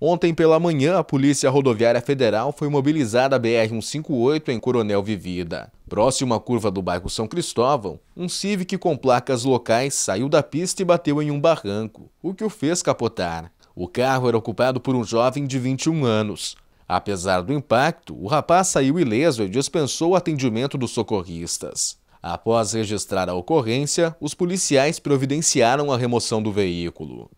Ontem pela manhã, a Polícia Rodoviária Federal foi mobilizada à BR-158 em Coronel Vivida. Próximo à curva do bairro São Cristóvão, um Civic com placas locais saiu da pista e bateu em um barranco, o que o fez capotar. O carro era ocupado por um jovem de 21 anos. Apesar do impacto, o rapaz saiu ileso e dispensou o atendimento dos socorristas. Após registrar a ocorrência, os policiais providenciaram a remoção do veículo.